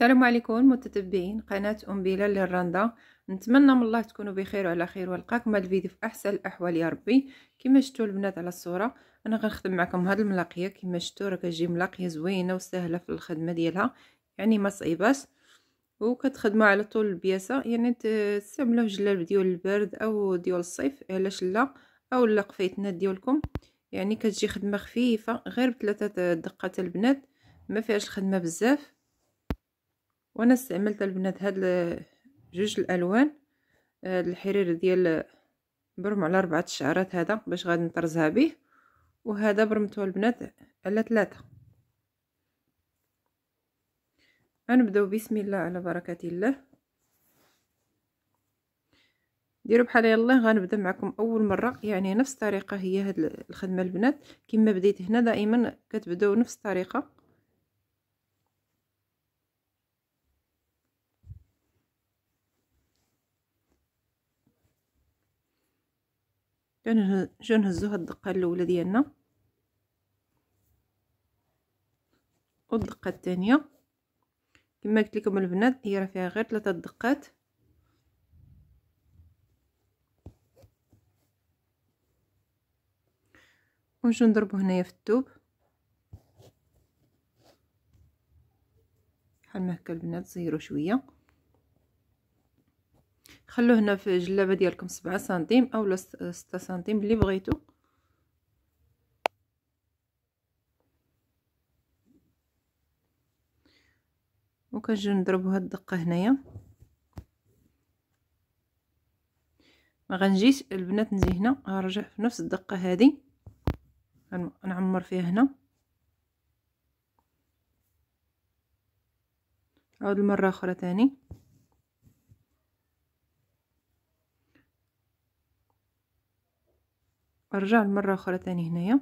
السلام عليكم متتبعين قناة أم بلال للرندا نتمنى من الله تكونوا بخير وعلى خير ولقاكم هذا الفيديو في أحسن الأحوال يا ربي كما شفتوا البنات على الصورة أنا غنخدم معكم هاد الملاقية كما شفتوا راه كتجي ملاقية زوينة وسهلة في الخدمة ديالها يعني ما صعيباش وكتخدموا على طول البياسة يعني تستعملوه جلاب ديال البرد أو ديال الصيف علاش لا أو لا ديالكم يعني كتجي خدمة خفيفة غير بثلاثة دقات البنات ما فيهاش الخدمة بزاف وانا استعملت البنات هاد جوج الالوان هاد آه، الحرير ديال برم على ربعة الشعرات هذا باش غادي نطرزها به وهذا برمتو البنات على ثلاثة غنبداو بسم الله على بركة الله ديروا بحال يلا غنبدا معكم اول مره يعني نفس الطريقه هي هاد الخدمه البنات كما بديت هنا دائما كتبداو نفس الطريقه شو نهزو هاد الدقه الاولى ديالنا الدقة التانية كما قلت لكم البنات هي راه فيها غير ثلاثه دقات ونجو نضربو هنايا في الثوب بحال ما هكا البنات زيرو شويه خلو هنا في الجلابه ديالكم سبعة سنتيم اولا ستة سنتيم اللي بغيتو وكنجي نضربو هاد الدقه هنايا ما غنجيش البنات نجي هنا غنرجع في نفس الدقه هذه غنعمر فيها هنا عاود مره اخرى تاني ارجع المرة أخرى تاني هنايا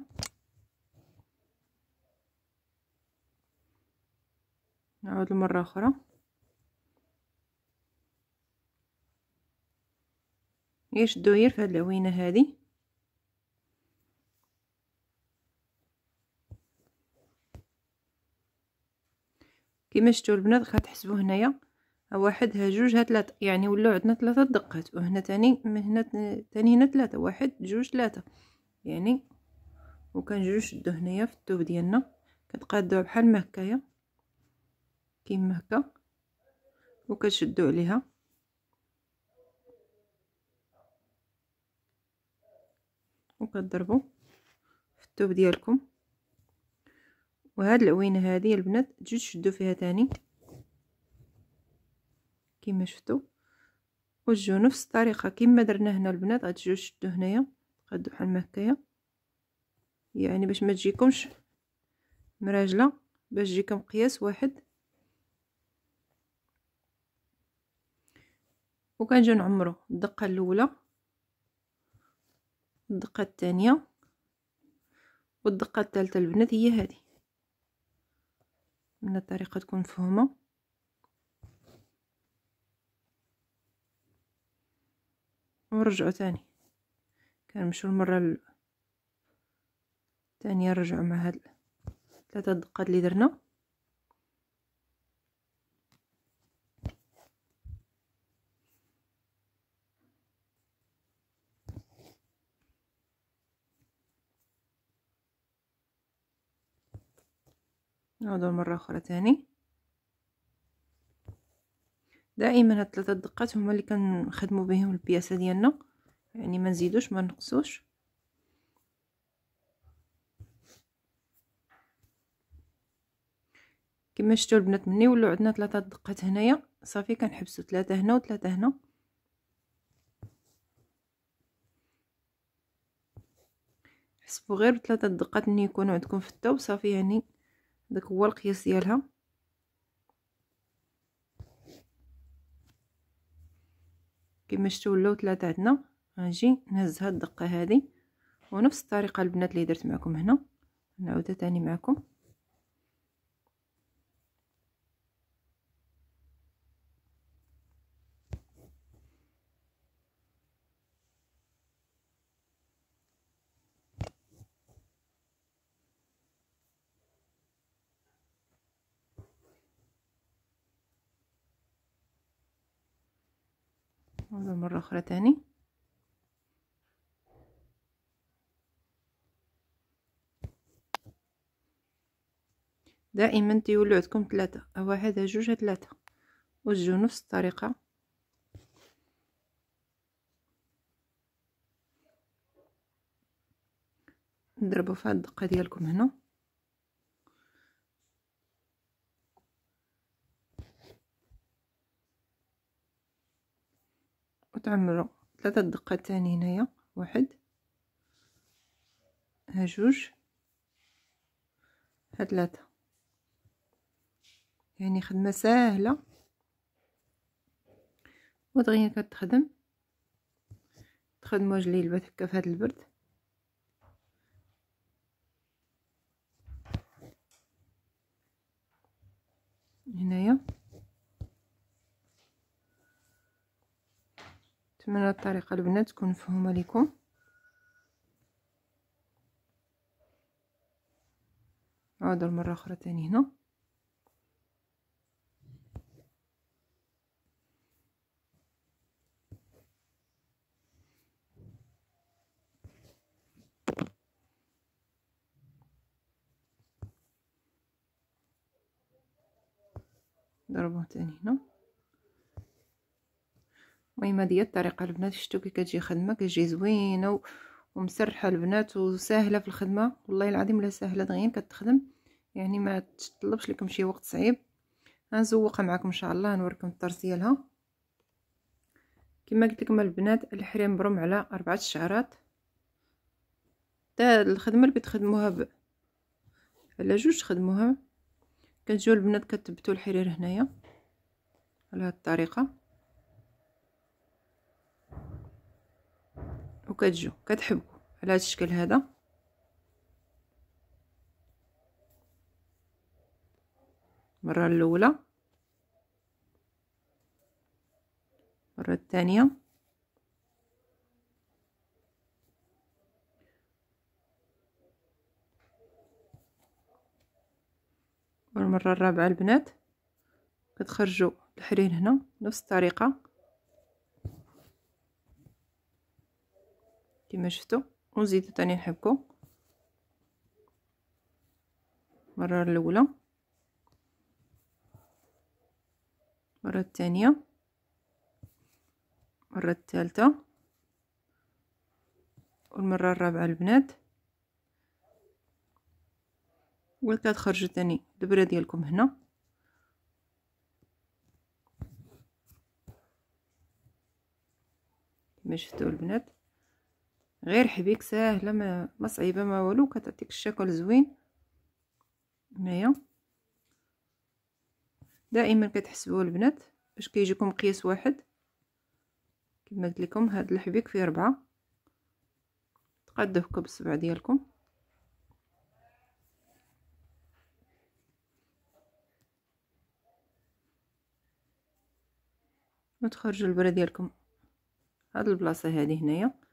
نعود المرة أخرى ايش داير في هاد العوينة هادي كيما شفتوا البنات غتحسبوا هنايا واحد ها جوج ها ثلاثة يعني ولاو عندنا ثلاثة دقات وهنا تاني من هنا تاني هنا ثلاثة واحد جوج ثلاثة يعني وكنجيو نشدو هنايا في التوب ديالنا كتقادوها بحال ما هكايا كيما هكا وكتشدو عليها وكتضربو في التوب ديالكم وهاد العوينه هادي البنات تجيو تشدو فيها تاني كما شفتوا وجهوا نفس الطريقه كما درنا هنا البنات غتجيو تشدو هنايا غدو بحال هكايا يعني باش ما تجيكمش مراجله باش يجيكم قياس واحد وكنجيو نعمرو الدقه الاولى الدقه الثانيه والدقه الثالثه البنات هي هذه من الطريقه تكون مفهومه ورجعوا تاني كنمشيو المرة التانية نرجعو مع هاد ثلاثة دقات اللي درنا نعود مرة أخرى تاني دائما هاد ثلاثه دقات هما اللي كنخدموا بهم البياسه ديالنا يعني ما نزيدوش ما نقصوش كما شفتوا البنات مني ولاو عندنا ثلاثه دقات هنايا صافي كنحبسوا ثلاثه هنا وثلاثه هنا حسبوا غير ثلاثه دقات ملي يكونوا عندكم في الثوب صافي يعني داك هو القياس ديالها كما شفتوا ولاو ثلاثه عندنا غنجي نهز هاد الدقه هذه ونفس الطريقه البنات اللي درت معكم هنا نعاودها تاني معكم ننظر مرة أخرى تاني دائما تيولو عندكم ثلاثة هو هذا جوج ثلاثة وتجو نفس الطريقة نضربو في الدقة ديالكم هنا وتعمرو ثلاثة دقات تاني هنايا واحد ها جوج ها ثلاثة يعني خدمة ساهلة ودغيا كتخدم تخدمو رجلي البات هكا في هاد البرد هنايا نتمنى الطريقه البنات تكون مفهومه لكم نعاودوا مره اخرى تاني هنا ضربه تاني هنا المهم هذه هي الطريقه البنات شتو كي كتجي خدمه كتجي زوينه ومسرحه البنات وسهله في الخدمه والله العظيم لا سهله دغيا كتخدم يعني ما تطلبش لكم شي وقت صعيب غنزوقها معكم ان شاء الله نوريكم الطرز ديالها كما قلت لكم البنات الحريم برم على اربعه شعرات تا الخدمه اللي كتخدموها ب... على جوج خدموها كتجيو البنات كتبتو الحرير هنايا على هاد الطريقه وكتجيو كتحبكو على هذا الشكل هذا مرة الاولى مرة الثانيه والمره الرابعه البنات كتخرجوا الحرير هنا نفس الطريقه كما شفتوا ونزيدو تاني نحبكو المره الاولى المره الثانيه المره الثالثه والمره الرابعه البنات ولكاد خرجوا تاني الدبره ديالكم هنا كما شفتوا البنات غير حبيك ساهله ما, ما صعيبه ما والو كتعطيك الشكل زوين هنايا دائما كتحسبوا البنات باش كيجيكم قياس واحد كما قلت لكم هذا الحبيك فيه ربعة تقادوه هكا بالصبع ديالكم وتخرجوا البره ديالكم هاد البلاصه هذه هنايا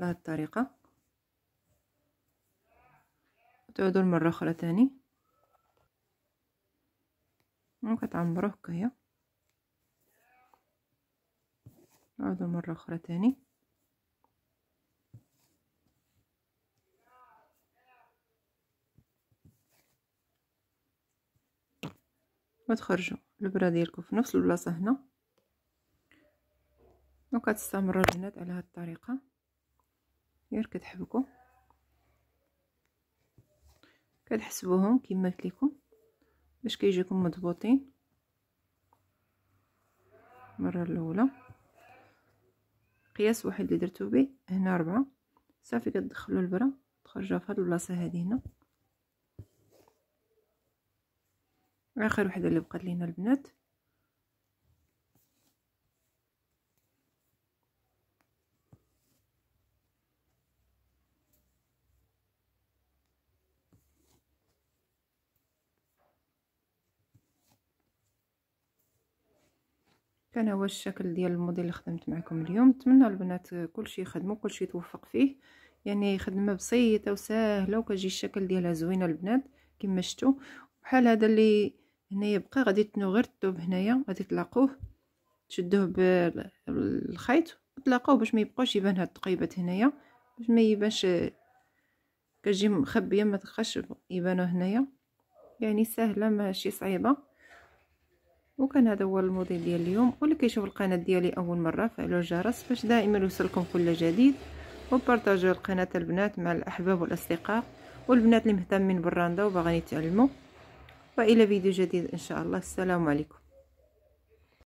بهذه الطريقة تعودوا المرة أخرى تاني وكتعمروه هكايا نعودوا مرة أخرى تاني وتخرجوا البرا ديالكم في نفس البلاصة هنا وكتستمروا البنات على هاد الطريقة غير كتحبكو كنحسبوهم كما قلت لكم باش كيجيكم مضبوطين المره الاولى قياس واحد اللي درتو به هنا ربعة صافي كتدخلوا البره تخرجوها في البلاصه هادي هنا اخر وحده اللي بقات لينا البنات كان هو الشكل ديال الموديل اللي خدمت معكم اليوم نتمنى البنات كلشي يخدموا كلشي يتوفق فيه يعني خدمه بسيطه وسهله وكيجي الشكل ديالها زوينه البنات كما شفتوا بحال هذا اللي هنايا يبقى غادي تنو غير الثوب هنايا غادي تلاقوه تشدوه بالخيط وتلاقوه باش ما يبقاوش يبان هاد التقيبات هنايا باش ما يبانش كتجي مخبيه ما تخش يبانو هنايا يعني سهله ماشي صعيبه وكان هذا هو الموضوع ديال اليوم واللي كيشوف القناه ديالي اول مره فعلوا الجرس باش دائما يوصلكم كل جديد وبارطاجيو القناه البنات مع الاحباب والاصدقاء والبنات اللي مهتمين بالراندا وباغين يتعلموا والى فيديو جديد ان شاء الله السلام عليكم